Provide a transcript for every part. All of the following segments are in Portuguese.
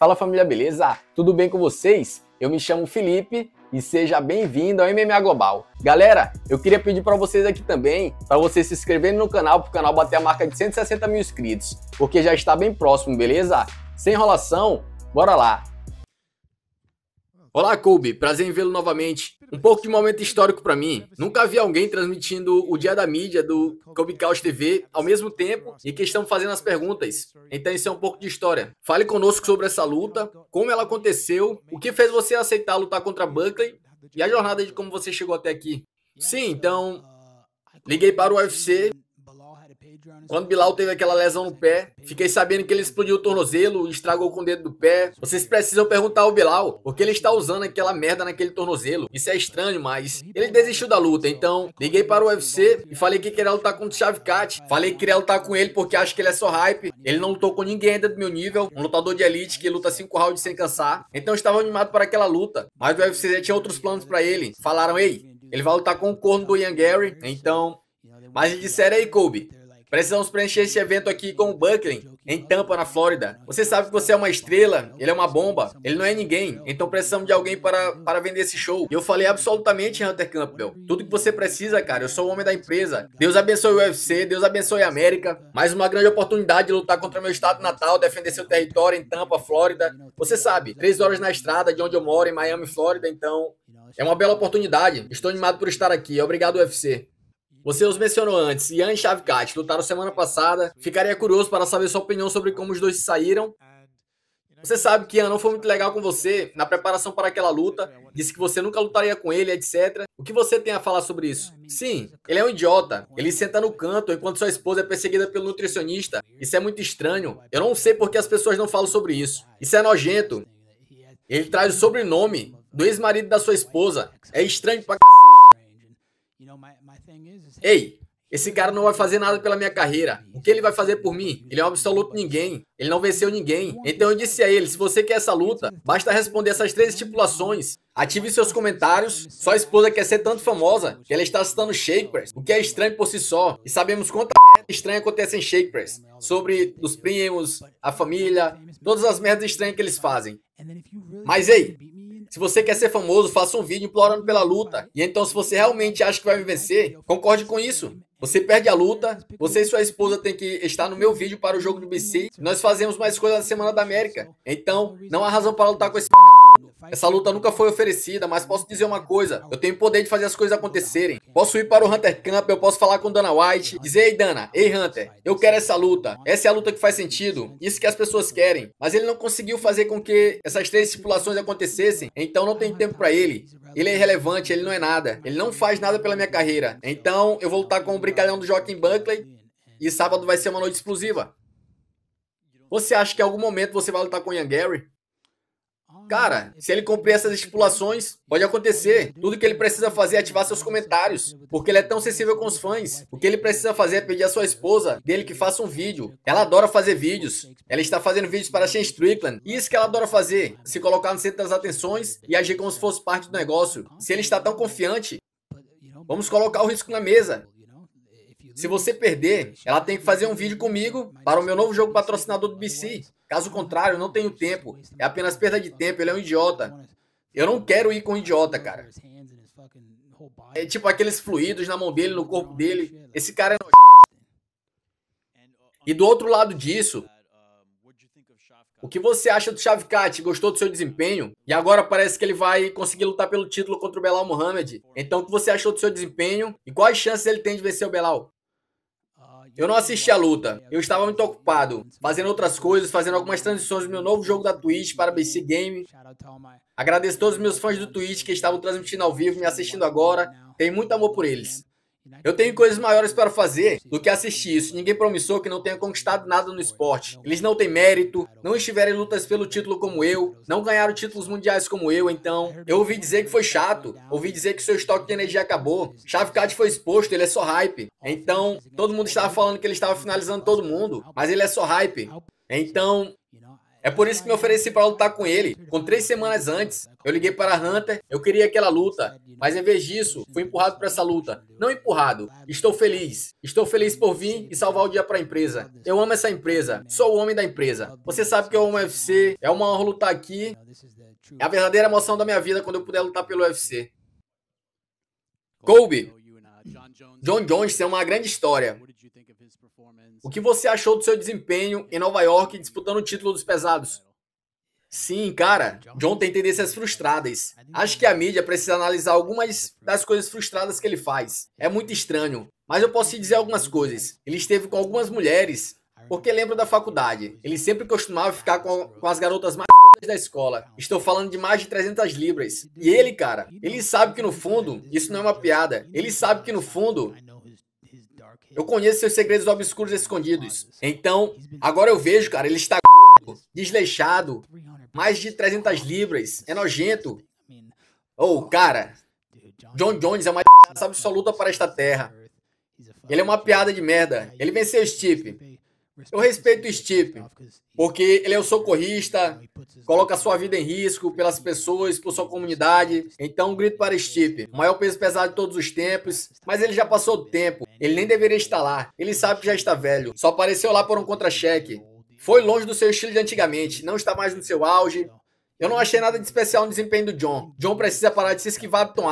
Fala família, beleza? Tudo bem com vocês? Eu me chamo Felipe e seja bem-vindo ao MMA Global. Galera, eu queria pedir para vocês aqui também para vocês se inscreverem no canal para o canal bater a marca de 160 mil inscritos, porque já está bem próximo, beleza? Sem enrolação, bora lá. Olá, Kobe, prazer em vê-lo novamente um pouco de momento histórico para mim. Nunca vi alguém transmitindo o Dia da Mídia do Comicaus TV ao mesmo tempo e que estão fazendo as perguntas. Então isso é um pouco de história. Fale conosco sobre essa luta, como ela aconteceu, o que fez você aceitar lutar contra Buckley e a jornada de como você chegou até aqui. Sim, então liguei para o UFC quando Bilal teve aquela lesão no pé, fiquei sabendo que ele explodiu o tornozelo e estragou com o dedo do pé. Vocês precisam perguntar ao Bilal que ele está usando aquela merda naquele tornozelo. Isso é estranho, mas ele desistiu da luta, então liguei para o UFC e falei que queria lutar contra o Chavecat. Falei que queria lutar com ele porque acho que ele é só hype. Ele não lutou com ninguém ainda do meu nível, um lutador de elite que luta 5 rounds sem cansar. Então estava animado para aquela luta, mas o UFC já tinha outros planos para ele. Falaram, ei, ele vai lutar com o corno do Ian Gary, então... Mas me disseram aí, Kobe, Precisamos preencher esse evento aqui com o Buckley, em Tampa, na Flórida. Você sabe que você é uma estrela, ele é uma bomba, ele não é ninguém. Então precisamos de alguém para, para vender esse show. E eu falei absolutamente, Hunter Campbell. Tudo que você precisa, cara. Eu sou o homem da empresa. Deus abençoe o UFC, Deus abençoe a América. Mais uma grande oportunidade de lutar contra meu estado natal, defender seu território em Tampa, Flórida. Você sabe, três horas na estrada de onde eu moro, em Miami, Flórida. Então é uma bela oportunidade. Estou animado por estar aqui. Obrigado, UFC. Você os mencionou antes, Ian e Shavkat lutaram semana passada. Ficaria curioso para saber sua opinião sobre como os dois se saíram. Você sabe que Ian não foi muito legal com você na preparação para aquela luta, disse que você nunca lutaria com ele, etc. O que você tem a falar sobre isso? Sim, ele é um idiota. Ele senta no canto enquanto sua esposa é perseguida pelo nutricionista. Isso é muito estranho. Eu não sei por que as pessoas não falam sobre isso. Isso é nojento. Ele traz o sobrenome do ex-marido da sua esposa. É estranho pra cacete. Ei, esse cara não vai fazer nada pela minha carreira. O que ele vai fazer por mim? Ele é um absoluto ninguém. Ele não venceu ninguém. Então eu disse a ele: se você quer essa luta, basta responder essas três estipulações. Ative seus comentários. Sua esposa quer ser tanto famosa que ela está citando shakers. o que é estranho por si só. E sabemos quanta merda estranha acontece em Shakespeare sobre os primos, a família, todas as merdas estranhas que eles fazem. Mas ei, se você quer ser famoso, faça um vídeo implorando pela luta. E então, se você realmente acha que vai me vencer, concorde com isso. Você perde a luta, você e sua esposa tem que estar no meu vídeo para o jogo do BC. Nós fazemos mais coisas na Semana da América. Então, não há razão para lutar com esse essa luta nunca foi oferecida, mas posso dizer uma coisa: eu tenho poder de fazer as coisas acontecerem. Posso ir para o Hunter Camp, eu posso falar com Dana White, dizer: Ei, Dana, ei, Hunter, eu quero essa luta. Essa é a luta que faz sentido, isso que as pessoas querem. Mas ele não conseguiu fazer com que essas três estipulações acontecessem, então não tem tempo para ele. Ele é irrelevante, ele não é nada. Ele não faz nada pela minha carreira. Então eu vou lutar com o brincalhão do Joaquim Buckley e sábado vai ser uma noite explosiva. Você acha que em algum momento você vai lutar com o Ian Gary? Cara, se ele cumprir essas estipulações, pode acontecer. Tudo que ele precisa fazer é ativar seus comentários, porque ele é tão sensível com os fãs. O que ele precisa fazer é pedir à sua esposa dele que faça um vídeo. Ela adora fazer vídeos. Ela está fazendo vídeos para Shane Strickland. Isso que ela adora fazer, se colocar no centro das atenções e agir como se fosse parte do negócio. Se ele está tão confiante, vamos colocar o risco na mesa. Se você perder, ela tem que fazer um vídeo comigo para o meu novo jogo patrocinador do BC. Caso contrário, não tenho tempo. É apenas perda de tempo, ele é um idiota. Eu não quero ir com um idiota, cara. É tipo aqueles fluidos na mão dele, no corpo dele. Esse cara é nojento. E do outro lado disso, o que você acha do Shavkat? Gostou do seu desempenho? E agora parece que ele vai conseguir lutar pelo título contra o Belal Muhammad. Então, o que você achou do seu desempenho? E quais chances ele tem de vencer o Belal? Eu não assisti a luta. Eu estava muito ocupado, fazendo outras coisas, fazendo algumas transições do meu novo jogo da Twitch para BC Game. Agradeço todos os meus fãs do Twitch que estavam transmitindo ao vivo, me assistindo agora. Tenho muito amor por eles. Eu tenho coisas maiores para fazer do que assistir isso. Ninguém promissor que não tenha conquistado nada no esporte. Eles não têm mérito, não estiveram em lutas pelo título como eu, não ganharam títulos mundiais como eu, então. Eu ouvi dizer que foi chato, ouvi dizer que seu estoque de energia acabou. Chavecat foi exposto, ele é só hype. Então, todo mundo estava falando que ele estava finalizando todo mundo, mas ele é só hype. Então, é por isso que me ofereci para lutar com ele. Com três semanas antes, eu liguei para Hunter, eu queria aquela luta, mas em vez disso, fui empurrado para essa luta. Não empurrado, estou feliz. Estou feliz por vir e salvar o dia para a empresa. Eu amo essa empresa, sou o homem da empresa. Você sabe que eu amo o UFC, é uma honra lutar aqui. É a verdadeira emoção da minha vida quando eu puder lutar pelo UFC. Colby, John Jones tem uma grande história. O que você achou do seu desempenho em Nova York disputando o título dos pesados? Sim, cara, John tem tendências frustradas. Acho que a mídia precisa analisar algumas das coisas frustradas que ele faz. É muito estranho, mas eu posso te dizer algumas coisas. Ele esteve com algumas mulheres, porque lembro da faculdade. Ele sempre costumava ficar com, com as garotas mais da escola. Estou falando de mais de 300 libras. E ele, cara, ele sabe que no fundo, isso não é uma piada. Ele sabe que no fundo, eu conheço seus segredos obscuros escondidos. Então, agora eu vejo, cara, ele está desleixado, mais de 300 libras, é nojento. Oh, cara, John Jones é uma desgraça absoluta para esta terra. Ele é uma piada de merda. Ele venceu o Stipe. Eu respeito o Stipe, porque ele é o um socorrista, coloca sua vida em risco pelas pessoas, por sua comunidade. Então, um grito para Stipe, maior peso pesado de todos os tempos, mas ele já passou o tempo. Ele nem deveria estar lá. Ele sabe que já está velho. Só apareceu lá por um contra-cheque. Foi longe do seu estilo de antigamente. Não está mais no seu auge. Eu não achei nada de especial no desempenho do John. John precisa parar de se esquivar do Tom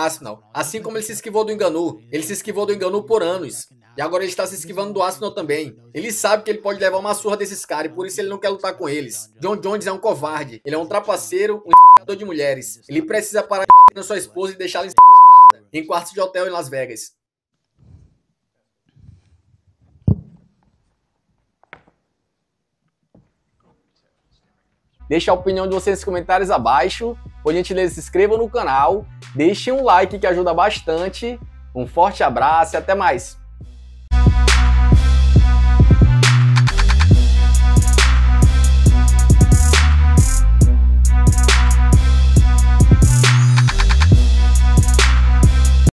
Assim como ele se esquivou do Enganu. Ele se esquivou do Enganu por anos. E agora ele está se esquivando do arsenal também. Ele sabe que ele pode levar uma surra desses caras e por isso ele não quer lutar com eles. John Jones é um covarde. Ele é um trapaceiro, um ensinador de mulheres. Ele precisa parar de bater na sua esposa e deixá-la em quartos de hotel em Las Vegas. Deixe a opinião de vocês nos comentários abaixo. Por gentileza, se inscreva no canal, Deixe um like que ajuda bastante. Um forte abraço e até mais!